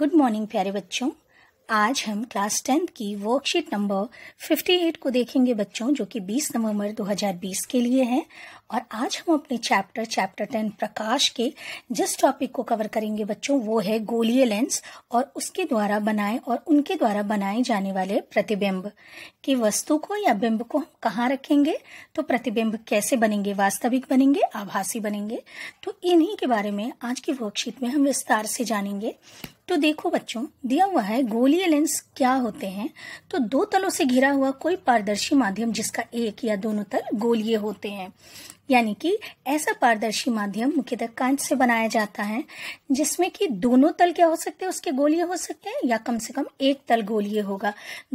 Good morning प्यारे बच्चों आज हम क्लास टेंथ की वर्कशीट नंबर 58 को देखेंगे बच्चों जो कि 20 नवंबर 2020 के लिए है और आज हम अपने चैप्टर चैप्टर 10 प्रकाश के जिस टॉपिक को कवर करेंगे बच्चों वो है गोलीय लेंस और उसके द्वारा बनाए और उनके द्वारा बनाए जाने वाले प्रतिबिंब की वस्तु को या बिंब को हम कहाँ रखेंगे तो प्रतिबिंब कैसे बनेंगे वास्तविक बनेंगे आभासी बनेंगे तो इन्हीं के बारे में आज की वर्कशीट में हम विस्तार से जानेंगे तो देखो बच्चों दिया हुआ है गोलीय लेंस क्या होते हैं तो दो तलों से घिरा हुआ कोई पारदर्शी माध्यम जिसका एक या दोनों तल गोलीय होते हैं यानी कि ऐसा पारदर्शी माध्यम मुख्यतः कांच से बनाया जाता है जिसमें कि दोनों तल क्या हो सकते हैं उसके गोलीय हो सकते हैं या कम से कम एक तल गोलीय होगा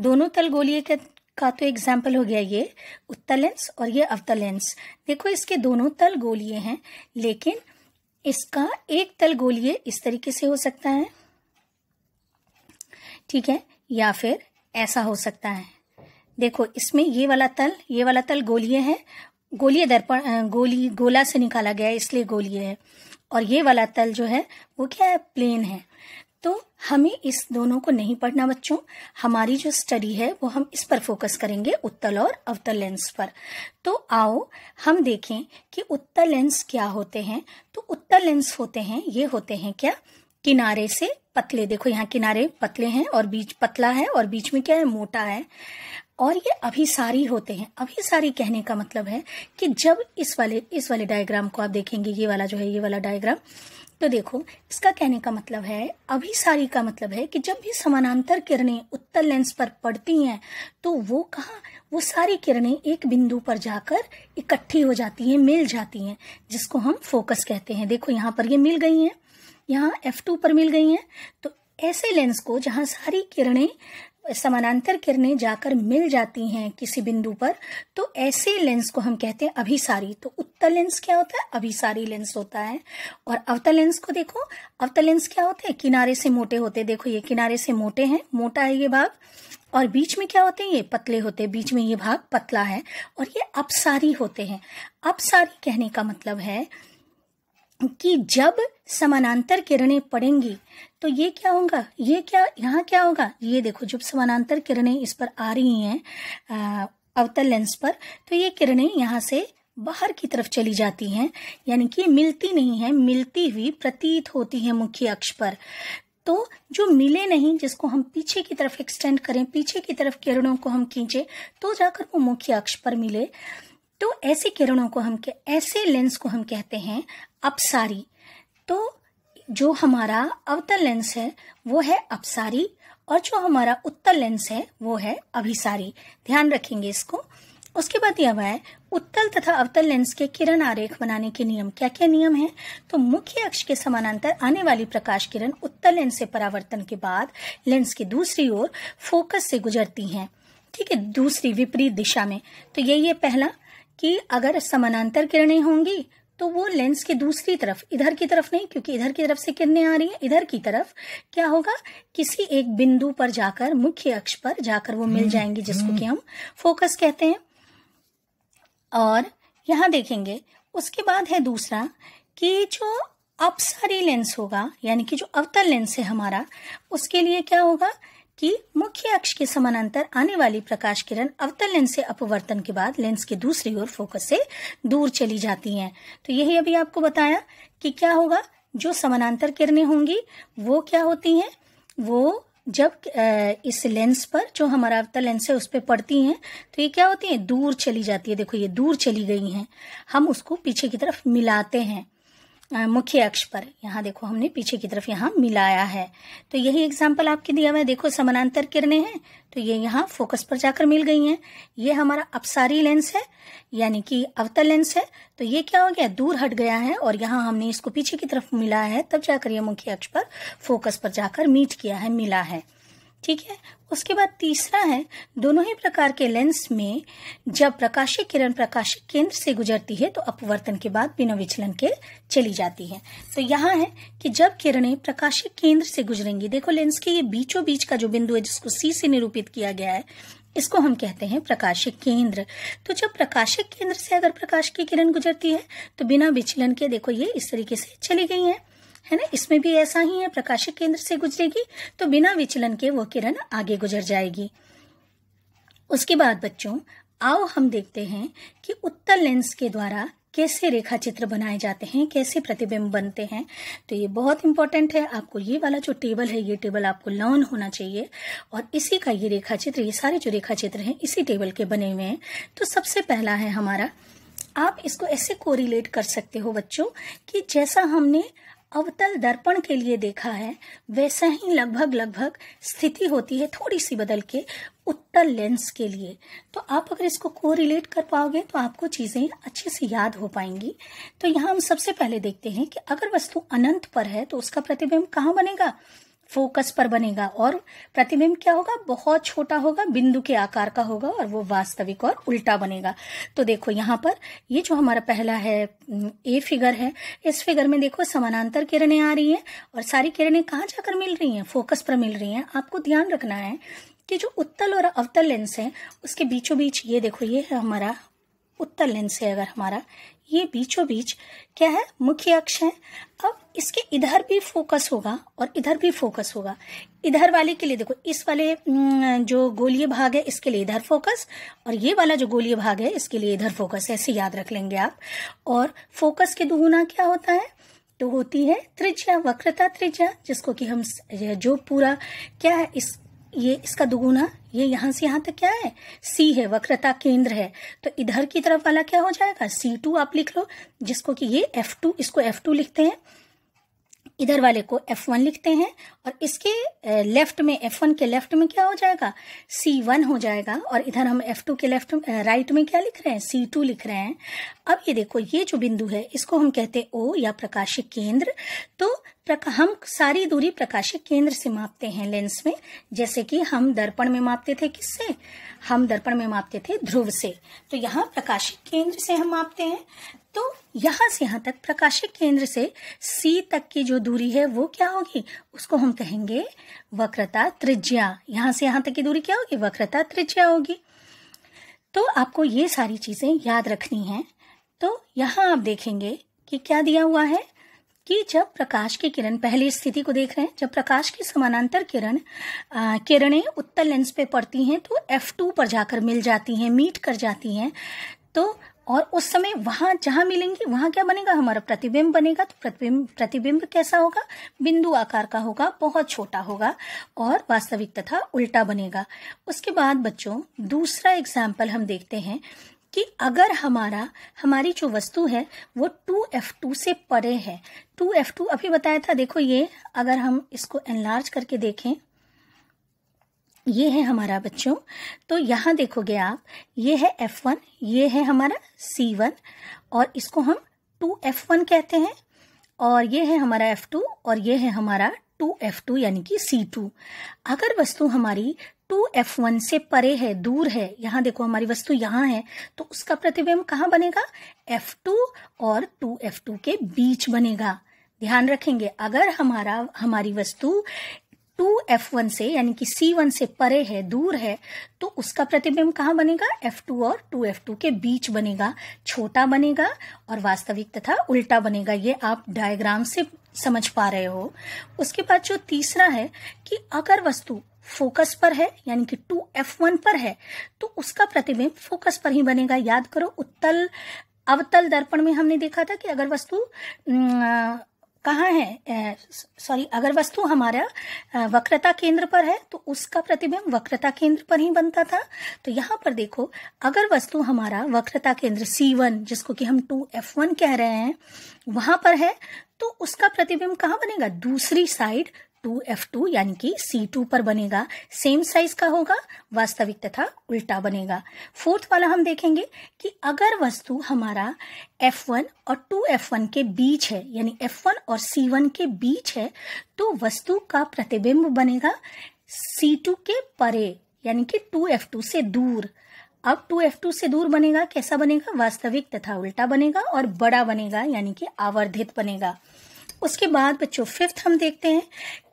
दोनों तल गोलीय के का तो एग्जाम्पल हो गया ये उत्तल लेंस और ये अवतल लेंस देखो इसके दोनों तल गोलीय हैं लेकिन इसका एक तल गोलीय इस तरीके से हो सकता है ठीक है या फिर ऐसा हो सकता है देखो इसमें ये वाला तल ये वाला तल गोलीय है गोलीय दर्पण गोली गोला से निकाला गया है इसलिए गोलीय है और ये वाला तल जो है वो क्या है प्लेन है तो हमें इस दोनों को नहीं पढ़ना बच्चों हमारी जो स्टडी है वो हम इस पर फोकस करेंगे उत्तल और अवतल लेंस पर तो आओ हम देखें कि उत्तल लेंस क्या होते हैं तो उत्तल लेंस होते हैं ये होते हैं क्या किनारे से पतले देखो यहाँ किनारे पतले हैं और बीच पतला है और बीच में क्या है मोटा है और ये अभिसारी होते हैं अभिसारी कहने का मतलब है कि जब इस वाले इस वाले डायग्राम को आप देखेंगे ये वाला जो है ये वाला डायग्राम तो देखो इसका कहने का मतलब है अभिसारी का मतलब है कि जब भी समानांतर किरणें उत्तल लेंस पर पड़ती हैं तो वो कहा वो सारी किरणें एक बिंदु पर जाकर इकट्ठी हो जाती हैं मिल जाती हैं जिसको हम फोकस कहते हैं देखो यहाँ पर ये मिल गई हैं यहाँ F2 पर मिल गई हैं तो ऐसे लेंस को जहाँ सारी किरणें समानांतर किरणें जाकर मिल जाती हैं किसी बिंदु पर तो ऐसे लेंस को हम कहते हैं अभिसारी तो उत्तर लेंस क्या होता है अभिसारी लेंस होता है और अवतल लेंस को देखो अवतल लेंस क्या होते हैं किनारे से मोटे होते हैं देखो ये किनारे से मोटे हैं मोटा है ये भाग और बीच में क्या होते हैं ये पतले होते हैं बीच में ये भाग पतला है और ये अपसारी होते हैं अपसारी कहने का मतलब है कि जब समानांतर किरणें पड़ेंगी तो ये क्या होगा ये क्या यहाँ क्या होगा ये देखो जब समानांतर किरणें इस पर आ रही हैं अवतल लेंस पर तो ये किरणें यहाँ से बाहर की तरफ चली जाती हैं यानी कि मिलती नहीं है मिलती हुई प्रतीत होती है मुख्य अक्ष पर तो जो मिले नहीं जिसको हम पीछे की तरफ एक्सटेंड करें पीछे की तरफ किरणों को हम खींचे तो जाकर वो मुख्य अक्ष पर मिले तो ऐसे किरणों को हम ऐसे लेंस को हम कहते हैं अपसारी तो जो हमारा अवतल लेंस है वो है अपसारी और जो हमारा उत्तर लेंस है वो है अभिसारी ध्यान रखेंगे इसको उसके बाद यह है उत्तल तथा अवतल लेंस के किरण आरेख बनाने के नियम क्या क्या नियम है तो मुख्य अक्ष के समानांतर आने वाली प्रकाश किरण उत्तल लेंस से परावर्तन के बाद लेंस की दूसरी ओर फोकस से गुजरती हैं ठीक है दूसरी विपरीत दिशा में तो यही है पहला कि अगर समानांतर किरणें होंगी तो वो लेंस के दूसरी तरफ इधर की तरफ नहीं क्योंकि इधर की तरफ से किरने आ रही है इधर की तरफ क्या होगा किसी एक बिंदु पर जाकर मुख्य अक्ष पर जाकर वो मिल हम्म, जाएंगी जिसको हम्म। कि हम फोकस कहते हैं और यहां देखेंगे उसके बाद है दूसरा कि जो अपसारी लेंस होगा यानी कि जो अवतल लेंस है हमारा उसके लिए क्या होगा कि मुख्य अक्ष के समानांतर आने वाली प्रकाश किरण अवतल लेंस से अपवर्तन के बाद लेंस के दूसरी ओर फोकस से दूर चली जाती हैं तो यही अभी आपको बताया कि क्या होगा जो समानांतर किरणें होंगी वो क्या होती हैं वो जब इस लेंस पर जो हमारा अवतल लेंस है उस पर पड़ती हैं तो ये क्या होती है दूर चली जाती है देखो ये दूर चली गई हैं हम उसको पीछे की तरफ मिलाते हैं मुख्य अक्ष पर यहाँ देखो हमने पीछे की तरफ यहाँ मिलाया है तो यही एग्जाम्पल आपके दिया हुआ है देखो समानांतर किरणें हैं तो ये यहाँ फोकस पर जाकर मिल गई हैं ये हमारा अपसारी लेंस है यानी कि अवतल लेंस है तो ये क्या हो गया दूर हट गया है और यहाँ हमने इसको पीछे की तरफ मिलाया है तब जाकर ये मुख्य अक्ष पर फोकस पर जाकर मीट किया है मिला है ठीक है उसके बाद तीसरा है दोनों ही प्रकार के लेंस में जब प्रकाशीय किरण प्रकाशीय केंद्र से गुजरती है तो अपवर्तन के बाद बिना विचलन के चली जाती है तो यहाँ है कि जब किरणें प्रकाशीय केंद्र से गुजरेंगी देखो लेंस के ये बीचों बीच का जो बिंदु है जिसको सी से निरूपित किया गया है इसको हम कहते हैं प्रकाशिक केंद्र तो जब प्रकाशिक केंद्र से अगर प्रकाश की किरण गुजरती है तो बिना विचलन के देखो ये इस तरीके से चली गई है है ना इसमें भी ऐसा ही है प्रकाशक केंद्र से गुजरेगी तो बिना विचलन के वो किरण आगे गुजर जाएगी उसके बाद बच्चों आओ हम देखते हैं कि उत्तर लेंस के द्वारा कैसे रेखा चित्र बनाए जाते हैं कैसे प्रतिबिंब बनते हैं तो ये बहुत इंपॉर्टेंट है आपको ये वाला जो टेबल है ये टेबल आपको लर्न होना चाहिए और इसी का ये रेखा चित्र ये सारे जो रेखा चित्र हैं इसी टेबल के बने हुए हैं तो सबसे पहला है हमारा आप इसको ऐसे कोरिलेट कर सकते हो बच्चों कि जैसा हमने अवतल दर्पण के लिए देखा है वैसा ही लगभग लगभग स्थिति होती है थोड़ी सी बदल के उत्तल लेंस के लिए तो आप अगर इसको को रिलेट कर पाओगे तो आपको चीज़ें अच्छे से याद हो पाएंगी तो यहाँ हम सबसे पहले देखते हैं कि अगर वस्तु अनंत पर है तो उसका प्रतिबिंब कहाँ बनेगा फोकस पर बनेगा और प्रतिबिंब क्या होगा बहुत छोटा होगा बिंदु के आकार का होगा और वो वास्तविक और उल्टा बनेगा तो देखो यहाँ पर ये जो हमारा पहला है ए फिगर है इस फिगर में देखो समानांतर किरणें आ रही हैं और सारी किरणें कहाँ जाकर मिल रही हैं फोकस पर मिल रही हैं आपको ध्यान रखना है कि जो उत्तल और अवतल लेंस है उसके बीचों बीच ये देखो ये है हमारा उत्तर लेंस है अगर हमारा ये बीचों बीच क्या है मुख्य अक्ष है अब इसके इधर भी फोकस होगा और इधर भी फोकस होगा इधर वाले के लिए देखो इस वाले जो गोलीय भाग है इसके लिए इधर फोकस और ये वाला जो गोलीय भाग है इसके लिए इधर फोकस ऐसे याद रख लेंगे आप और फोकस के दुगुना क्या होता है तो होती है त्रिज्या वक्रता त्रिज्या जिसको कि हम जो पूरा क्या है इस ये इसका दुगुना ये यहां से यहां तक क्या है सी है वक्रता केंद्र है तो इधर की तरफ वाला क्या हो जाएगा सी टू आप लिख लो जिसको कि ये एफ टू इसको एफ टू लिखते हैं इधर वाले को एफ वन लिखते हैं और इसके लेफ्ट में एफ वन के लेफ्ट में क्या हो जाएगा सी वन हो जाएगा और इधर हम एफ टू के लेफ्ट राइट में क्या लिख रहे हैं सी टू लिख रहे हैं अब ये देखो ये जो बिंदु है इसको हम कहते हैं ओ या प्रकाशिक केंद्र तो हम सारी दूरी प्रकाशीय केंद्र से मापते हैं लेंस में जैसे कि हम दर्पण में मापते थे किससे हम दर्पण में मापते थे ध्रुव से तो यहाँ प्रकाशीय केंद्र से हम मापते हैं तो यहां से यहां तक प्रकाशीय केंद्र से सी तक की जो दूरी है वो क्या होगी उसको हम कहेंगे वक्रता त्रिज्या यहाँ से यहां तक की दूरी क्या होगी वक्रता त्रिज्या होगी तो आपको ये सारी चीजें याद रखनी है तो यहाँ आप देखेंगे कि क्या दिया हुआ है कि जब प्रकाश की किरण पहली स्थिति को देख रहे हैं जब प्रकाश की समानांतर किरण किरणें उत्तर लेंस पे पड़ती हैं तो एफ टू पर जाकर मिल जाती हैं मीट कर जाती हैं तो और उस समय वहां जहां मिलेंगी वहां क्या बनेगा हमारा प्रतिबिंब बनेगा तो प्रतिबिंब प्रतिबिंब कैसा होगा बिंदु आकार का होगा बहुत छोटा होगा और वास्तविक तथा उल्टा बनेगा उसके बाद बच्चों दूसरा एग्जाम्पल हम देखते हैं कि अगर हमारा हमारी जो वस्तु है वो टू एफ टू से परे है टू एफ टू अभी बताया था देखो ये अगर हम इसको एनलार्ज करके देखें ये है हमारा बच्चों तो यहाँ देखोगे आप ये है एफ वन ये है हमारा सी वन और इसको हम टू एफ वन कहते हैं और ये है हमारा एफ टू और ये है हमारा टू एफ टू यानी कि सी टू अगर वस्तु हमारी टू एफ वन से परे है दूर है यहाँ देखो हमारी वस्तु यहाँ है तो उसका प्रतिबिंब कहां बनेगा एफ टू और टू एफ टू के बीच बनेगा ध्यान रखेंगे अगर हमारा हमारी वस्तु टू एफ वन से यानी कि सी वन से परे है दूर है तो उसका प्रतिबिंब कहां बनेगा एफ टू और टू एफ टू के बीच बनेगा छोटा बनेगा और वास्तविक तथा उल्टा बनेगा ये आप डायग्राम से समझ पा रहे हो उसके बाद जो तीसरा है कि अगर वस्तु फोकस पर है यानी कि टू एफ वन पर है तो उसका प्रतिबिंब फोकस पर ही बनेगा याद करो उत्तल अवतल दर्पण में हमने देखा था कि अगर वस्तु कहाँ है सॉरी अगर वस्तु हमारा वक्रता केंद्र पर है तो उसका प्रतिबिंब वक्रता केंद्र पर ही बनता था तो यहाँ पर देखो अगर वस्तु हमारा वक्रता केंद्र C1 जिसको कि हम 2F1 कह रहे हैं वहां पर है तो उसका प्रतिबिंब कहाँ बनेगा दूसरी साइड टू एफ टू यानी कि सी टू पर बनेगा सेम साइज का होगा वास्तविक तथा उल्टा बनेगा फोर्थ वाला हम देखेंगे कि अगर वस्तु हमारा एफ वन और टू एफ वन के बीच है यानी एफ वन और सी वन के बीच है तो वस्तु का प्रतिबिंब बनेगा सी टू के परे यानी कि टू एफ टू से दूर अब 2F2 से दूर बनेगा कैसा बनेगा वास्तविक तथा उल्टा बनेगा और बड़ा बनेगा यानी कि आवर्धित बनेगा उसके बाद बच्चों फिफ्थ हम देखते हैं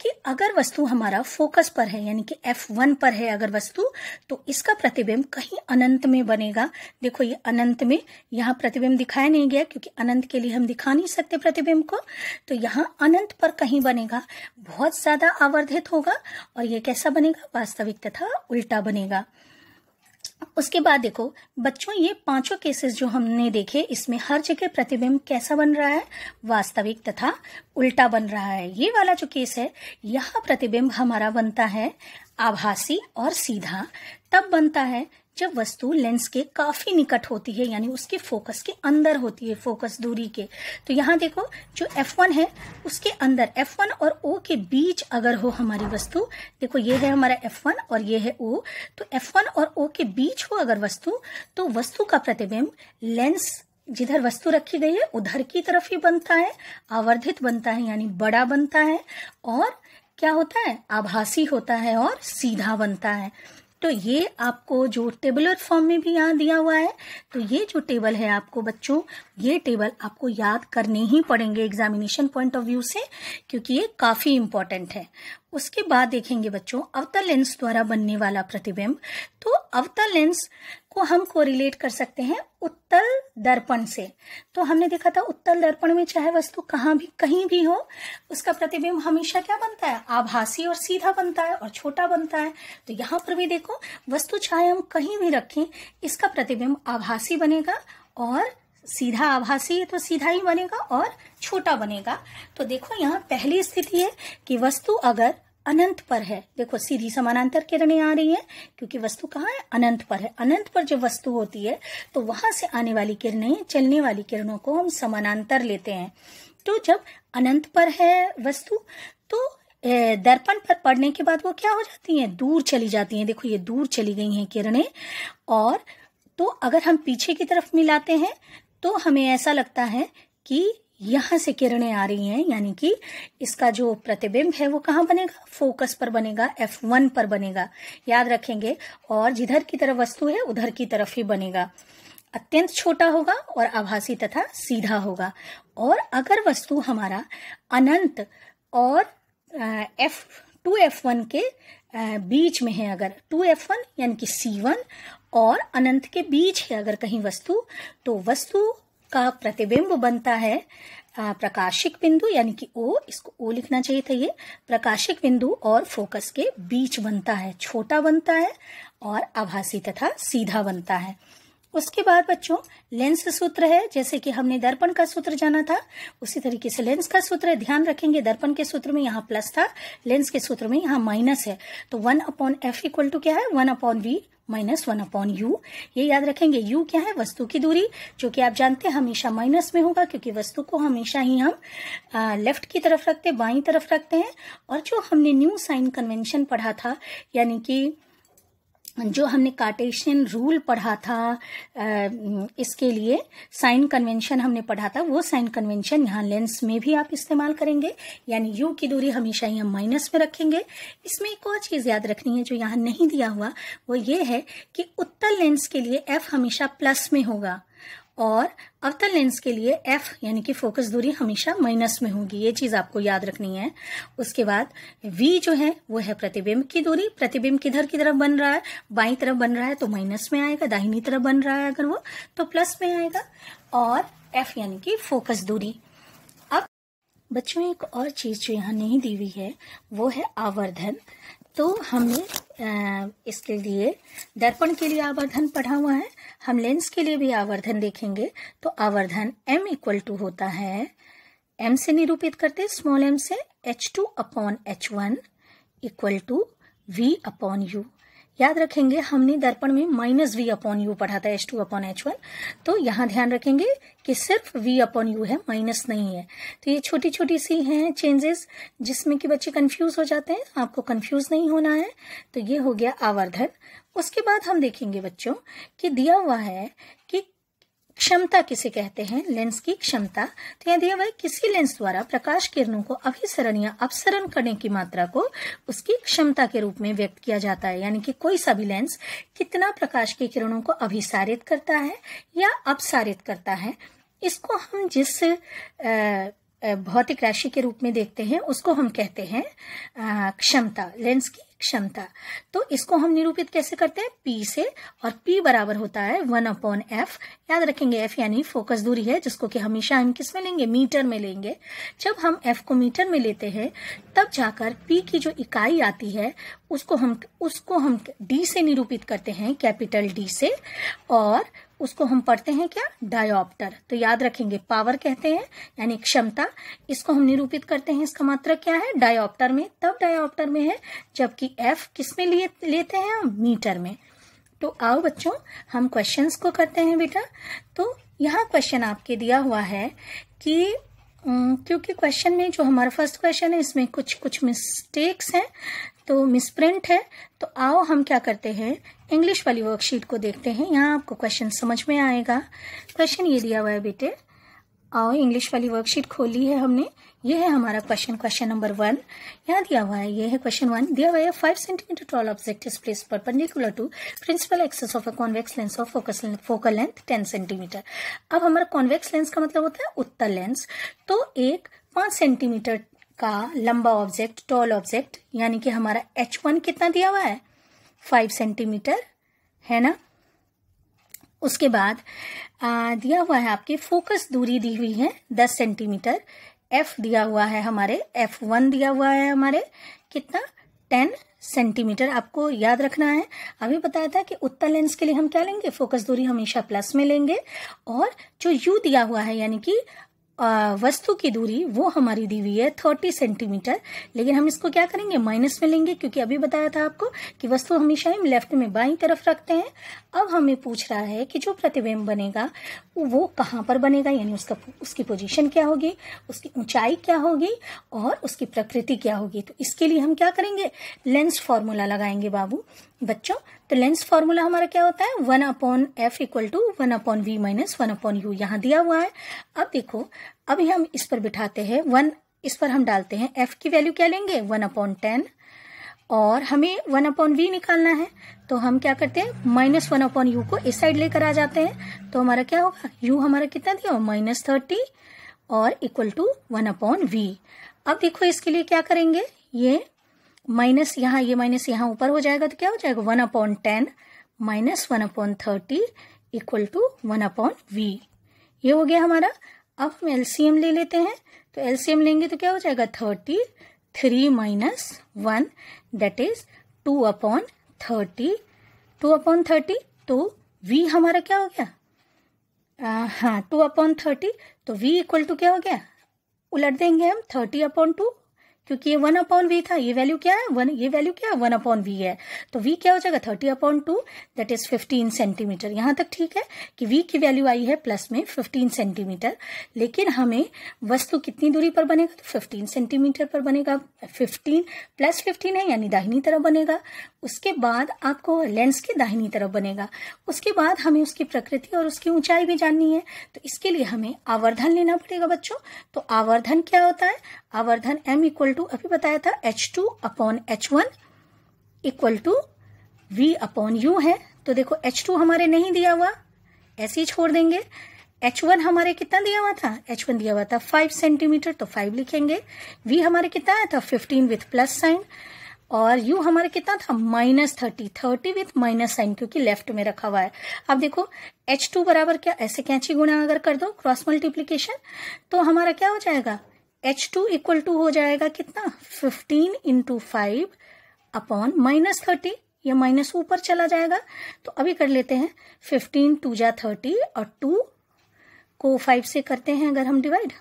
कि अगर वस्तु हमारा फोकस पर है यानी कि एफ वन पर है अगर वस्तु तो इसका प्रतिबिंब कहीं अनंत में बनेगा देखो ये अनंत में यहाँ प्रतिबिंब दिखाया नहीं गया क्योंकि अनंत के लिए हम दिखा नहीं सकते प्रतिबिंब को तो यहाँ अनंत पर कहीं बनेगा बहुत ज्यादा आवर्धित होगा और ये कैसा बनेगा वास्तविक तथा उल्टा बनेगा उसके बाद देखो बच्चों ये पांचों केसेस जो हमने देखे इसमें हर जगह प्रतिबिंब कैसा बन रहा है वास्तविक तथा उल्टा बन रहा है ये वाला जो केस है यह प्रतिबिंब हमारा बनता है आभासी और सीधा तब बनता है जब वस्तु लेंस के काफी निकट होती है यानी उसके फोकस के अंदर होती है फोकस दूरी के तो यहाँ देखो जो F1 है उसके अंदर F1 और O के बीच अगर हो हमारी वस्तु देखो ये है हमारा F1 और ये है O तो F1 और O के बीच हो अगर वस्तु तो वस्तु का प्रतिबिंब लेंस जिधर वस्तु रखी गई है उधर की तरफ ही बनता है आवर्धित बनता है यानी बड़ा बनता है और क्या होता है आभासी होता है और सीधा बनता है तो ये आपको जो टेबलर फॉर्म में भी यहाँ दिया हुआ है तो ये जो टेबल है आपको बच्चों ये टेबल आपको याद करने ही पड़ेंगे एग्जामिनेशन पॉइंट ऑफ व्यू से क्योंकि ये काफ़ी इंपॉर्टेंट है उसके बाद देखेंगे बच्चों अवतल लेंस द्वारा बनने वाला प्रतिबिंब तो अवतल लेंस को हम कोरिलेट कर सकते हैं उत्तल दर्पण से तो हमने देखा था उत्तल दर्पण में चाहे वस्तु कहाँ भी कहीं भी हो उसका प्रतिबिंब हमेशा क्या बनता है आभासी और सीधा बनता है और छोटा बनता है तो यहाँ पर भी देखो वस्तु चाहे हम कहीं भी रखें इसका प्रतिबिंब आभासी बनेगा और सीधा आभासी तो सीधा ही बनेगा और छोटा बनेगा तो देखो यहाँ पहली स्थिति है कि वस्तु अगर अनंत पर है देखो सीधी समानांतर किरणें आ रही हैं क्योंकि वस्तु कहाँ है अनंत पर है अनंत पर जब वस्तु होती है तो वहां से आने वाली किरणें चलने वाली किरणों को हम समानांतर लेते हैं तो जब अनंत पर है वस्तु तो दर्पण पर पड़ने के बाद वो क्या हो जाती हैं दूर चली जाती हैं देखो ये दूर चली गई हैं किरणें और तो अगर हम पीछे की तरफ मिलाते हैं तो हमें ऐसा लगता है कि यहां से किरणें आ रही हैं यानी कि इसका जो प्रतिबिंब है वो कहाँ बनेगा फोकस पर बनेगा F1 पर बनेगा याद रखेंगे और जिधर की तरफ वस्तु है उधर की तरफ ही बनेगा अत्यंत छोटा होगा और आभासी तथा सीधा होगा और अगर वस्तु हमारा अनंत और एफ टू एफ वन के बीच में है अगर टू एफ वन यानी कि सी वन और अनंत के बीच है अगर कहीं वस्तु तो वस्तु का प्रतिबिंब बनता है प्रकाशिक बिंदु यानी कि ओ इसको ओ लिखना चाहिए था ये प्रकाशिक बिंदु और फोकस के बीच बनता है छोटा बनता है और आभासी तथा सीधा बनता है उसके बाद बच्चों लेंस सूत्र है जैसे कि हमने दर्पण का सूत्र जाना था उसी तरीके से लेंस का सूत्र है ध्यान रखेंगे दर्पण के सूत्र में यहाँ प्लस था लेंस के सूत्र में यहाँ माइनस है तो one upon F equal to क्या है one upon V minus one upon U ये याद रखेंगे यू क्या है वस्तु की दूरी जो कि आप जानते हैं हमेशा माइनस में होगा क्योंकि वस्तु को हमेशा ही हम आ, लेफ्ट की तरफ रखते बाई तरफ रखते हैं और जो हमने न्यू साइन कन्वेंशन पढ़ा था यानी कि जो हमने कार्टेशियन रूल पढ़ा था इसके लिए साइन कन्वेंशन हमने पढ़ा था वो साइन कन्वेंशन यहाँ लेंस में भी आप इस्तेमाल करेंगे यानी यू की दूरी हमेशा ही हम माइनस में रखेंगे इसमें एक और चीज़ याद रखनी है जो यहाँ नहीं दिया हुआ वो ये है कि उत्तर लेंस के लिए एफ हमेशा प्लस में होगा और अवतल लेंस के लिए एफ यानी कि फोकस दूरी हमेशा माइनस में होगी ये चीज आपको याद रखनी है उसके बाद वी जो है वो है प्रतिबिंब की दूरी प्रतिबिंब किधर की तरफ बन रहा है बाई तरफ बन रहा है तो माइनस में आएगा दाहिनी तरफ बन रहा है अगर वो तो प्लस में आएगा और एफ यानी कि फोकस दूरी अब बच्चों एक और चीज जो यहाँ नहीं दी हुई है वो है आवर्धन तो हमने इसके लिए दर्पण के लिए आवर्धन पढ़ा हुआ है हम लेंस के लिए भी आवर्धन देखेंगे तो आवर्धन m इक्वल टू होता है m से निरूपित करते स्मॉल m से h2 two upon H one equal to V upon U याद रखेंगे हमने दर्पण में माइनस वी अपॉन यू पढ़ा था H two upon H one तो यहाँ ध्यान रखेंगे कि सिर्फ वी अपॉन यू है माइनस नहीं है तो ये छोटी छोटी सी हैं चेंजेस जिसमें कि बच्चे कंफ्यूज हो जाते हैं आपको कंफ्यूज नहीं होना है तो ये हो गया आवर्धन उसके बाद हम देखेंगे बच्चों कि दिया हुआ है कि क्षमता किसे कहते हैं लेंस की क्षमता तो यह दिया हुआ किसी लेंस द्वारा प्रकाश किरणों को अभिसरण या अपसरण करने की मात्रा को उसकी क्षमता के रूप में व्यक्त किया जाता है यानी कि कोई सा भी लेंस कितना प्रकाश की किरणों को अभिसारित करता है या अपसारित करता है इसको हम जिस भौतिक राशि के रूप में देखते हैं उसको हम कहते हैं क्षमता लेंस की क्षमता तो इसको हम निरूपित कैसे करते हैं पी से और पी बराबर होता है वन अपॉन एफ याद रखेंगे एफ यानी फोकस दूरी है जिसको कि हमेशा हम किस में लेंगे मीटर में लेंगे जब हम एफ को मीटर में लेते हैं तब जाकर पी की जो इकाई आती है उसको हम उसको हम डी से निरूपित करते हैं कैपिटल डी से और उसको हम पढ़ते हैं क्या डायोप्टर तो याद रखेंगे पावर कहते हैं यानी क्षमता इसको हम निरूपित करते हैं इसका मात्रा मतलब क्या है डायोप्टर में तब डायोप्टर में है जबकि एफ किसमें लिए लेते हैं हम मीटर में तो आओ बच्चों हम क्वेश्चंस को करते हैं बेटा तो यहाँ क्वेश्चन आपके दिया हुआ है कि क्योंकि क्वेश्चन में जो हमारा फर्स्ट क्वेश्चन है इसमें कुछ कुछ मिस्टेक्स हैं तो मिसप्रिंट है तो आओ हम क्या करते हैं इंग्लिश वाली वर्कशीट को देखते हैं यहाँ आपको क्वेश्चन समझ में आएगा क्वेश्चन ये दिया हुआ है बेटे आओ इंग्लिश वाली वर्कशीट खोली है हमने ये है हमारा क्वेश्चन क्वेश्चन नंबर वन यहाँ दिया हुआ है ये है क्वेश्चन वन दिया हुआ है five centimetre tall object is place particular to principal axis of a convex lens of focus focal length ten centimetre अब हमारा कॉन्वेक्स लेंस का मतलब होता है उत्तर लेंस तो एक पांच सेंटीमीटर का लंबा ऑब्जेक्ट टॉल ऑब्जेक्ट यानी कि हमारा एच वन कितना दिया हुआ है फाइव सेंटीमीटर है ना उसके बाद आ, दिया हुआ है आपके फोकस दूरी दी हुई है दस सेंटीमीटर एफ दिया हुआ है हमारे एफ वन दिया हुआ है हमारे कितना टेन सेंटीमीटर आपको याद रखना है अभी बताया था कि उत्तर लेंस के लिए हम क्या लेंगे फोकस दूरी हमेशा प्लस में लेंगे और जो यू दिया हुआ है यानी कि वस्तु की दूरी वो हमारी दी हुई है थर्टी सेंटीमीटर लेकिन हम इसको क्या करेंगे माइनस में लेंगे क्योंकि अभी बताया था आपको कि वस्तु हमेशा हम लेफ्ट में बाई तरफ रखते हैं अब हमें पूछ रहा है कि जो प्रतिबिंब बनेगा वो कहाँ पर बनेगा यानी उसका उसकी पोजीशन क्या होगी उसकी ऊंचाई क्या होगी और उसकी प्रकृति क्या होगी तो इसके लिए हम क्या करेंगे लेंस फॉर्मूला लगाएंगे बाबू बच्चों तो लेंस फॉर्मूला हमारा क्या होता है one upon F equal to one upon V minus one upon U यहाँ दिया हुआ है अब देखो अभी हम इस पर बिठाते हैं वन इस पर हम डालते हैं एफ की वैल्यू क्या लेंगे वन अपॉन टेन और हमें वन अपॉन वी निकालना है तो हम क्या करते हैं माइनस वन अपॉन यू को इस साइड लेकर आ जाते हैं तो हमारा क्या होगा यू हमारा कितना दिया माइनस थर्टी और equal to one upon V अब देखो इसके लिए क्या करेंगे ये माइनस यहाँ ये माइनस यहाँ ऊपर हो जाएगा तो क्या हो जाएगा one upon ten minus one upon thirty equal to one upon V ये हो गया हमारा अब हम एलसीएम ले लेते हैं तो एलसीएम लेंगे तो क्या हो जाएगा thirty three minus one that is two upon thirty two upon thirty तो वी हमारा क्या हो गया आ, हाँ टू अपॉन थर्टी तो वी इक्वल टू क्या हो गया उलट देंगे हम थर्टी अपॉन टू क्योंकि ये वन अपॉन वी था ये वैल्यू क्या है वन ये वैल्यू क्या है वन अपॉन वी है तो वी क्या हो जाएगा thirty upon two that is fifteen centimetre यहाँ तक ठीक है कि वी की वैल्यू आई है प्लस में फिफ्टीन सेंटीमीटर लेकिन हमें वस्तु कितनी दूरी पर बनेगा तो फिफ्टीन सेंटीमीटर पर बनेगा फिफ्टीन प्लस फिफ्टीन है यानी दाहिनी तरफ बनेगा उसके बाद आपको लेंस की दाहिनी तरफ बनेगा उसके बाद हमें उसकी प्रकृति और उसकी ऊंचाई भी जाननी है तो इसके लिए हमें आवर्धन लेना पड़ेगा बच्चों तो आवर्धन क्या होता है आवर्धन m इक्वल टू अभी बताया था H two upon H one equal to V upon U है तो देखो एच टू हमारे नहीं दिया हुआ ऐसे ही छोड़ देंगे एच वन हमारे कितना दिया हुआ था एच वन दिया हुआ था फाइव सेंटीमीटर तो फाइव लिखेंगे वी हमारे कितना आया था फिफ्टीन विथ प्लस साइन और यू हमारे कितना था minus thirty thirty with minus sign क्योंकि लेफ्ट में रखा हुआ है अब देखो एच टू बराबर क्या ऐसे कैंची गुणा अगर कर दो क्रॉस मल्टीप्लीकेशन तो हमारा क्या हो जाएगा एच टू इक्वल टू हो जाएगा कितना fifteen into five upon minus thirty ये माइनस ऊपर चला जाएगा तो अभी कर लेते हैं फिफ्टीन टू जा थर्टी और टू को फाइव से करते हैं अगर हम डिवाइड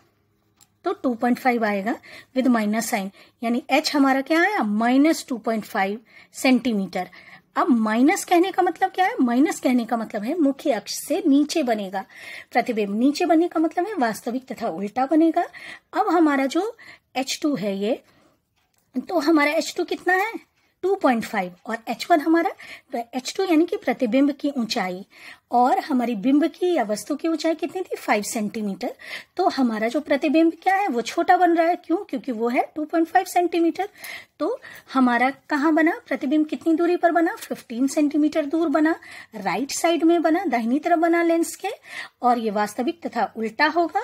तो टू पॉइंट फाइव आएगा विद माइनस साइन यानी एच हमारा क्या आया minus two point five centimetre अब माइनस कहने का मतलब क्या है माइनस कहने का मतलब है मुख्य अक्ष से नीचे बनेगा प्रतिबिंब नीचे बनने का मतलब है वास्तविक तथा उल्टा बनेगा अब हमारा जो H2 है ये तो हमारा H2 कितना है 2.5 और h1 हमारा तो h2 यानी कि प्रतिबिंब की ऊंचाई और हमारी बिंब की या वस्तु की ऊंचाई कितनी थी 5 सेंटीमीटर तो हमारा जो प्रतिबिंब क्या है वो छोटा बन रहा है क्यों क्योंकि वो है 2.5 सेंटीमीटर तो हमारा कहाँ बना प्रतिबिंब कितनी दूरी पर बना 15 सेंटीमीटर दूर बना राइट साइड में बना दाहिनी तरफ बना लेंस के और ये वास्तविक तथा उल्टा होगा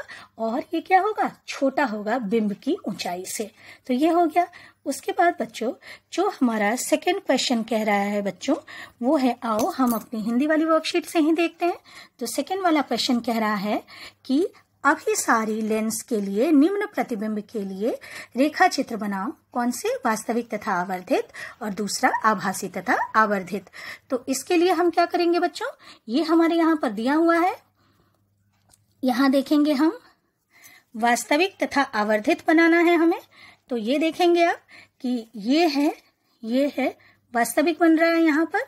और ये क्या होगा छोटा होगा बिंब की ऊंचाई से तो ये हो गया उसके बाद बच्चों जो हमारा सेकेंड क्वेश्चन कह रहा है बच्चों वो है आओ हम अपनी हिंदी वाली वर्कशीट से ही देखते हैं तो सेकेंड वाला क्वेश्चन कह रहा है कि अभी सारी लेंस के लिए निम्न प्रतिबिंब के लिए रेखा चित्र बनाओ कौन से वास्तविक तथा आवर्धित और दूसरा आभासी तथा आवर्धित तो इसके लिए हम क्या करेंगे बच्चों ये हमारे यहाँ पर दिया हुआ है यहाँ देखेंगे हम वास्तविक तथा आवर्धित बनाना है हमें तो ये देखेंगे आप कि ये है ये है वास्तविक बन रहा है यहाँ पर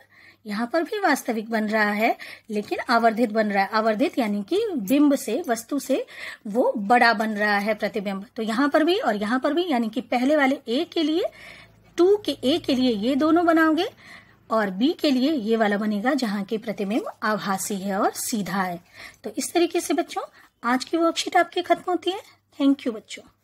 यहाँ पर भी वास्तविक बन रहा है लेकिन आवर्धित बन रहा है आवर्धित यानी कि बिंब से वस्तु से वो बड़ा बन रहा है प्रतिबिंब तो यहाँ पर भी और यहाँ पर भी यानी कि पहले वाले ए के लिए टू के ए के लिए ये दोनों बनाओगे और बी के लिए ये वाला बनेगा जहाँ के प्रतिबिंब आभासी है और सीधा है तो इस तरीके से बच्चों आज की वर्कशीट आपकी खत्म होती है थैंक यू बच्चों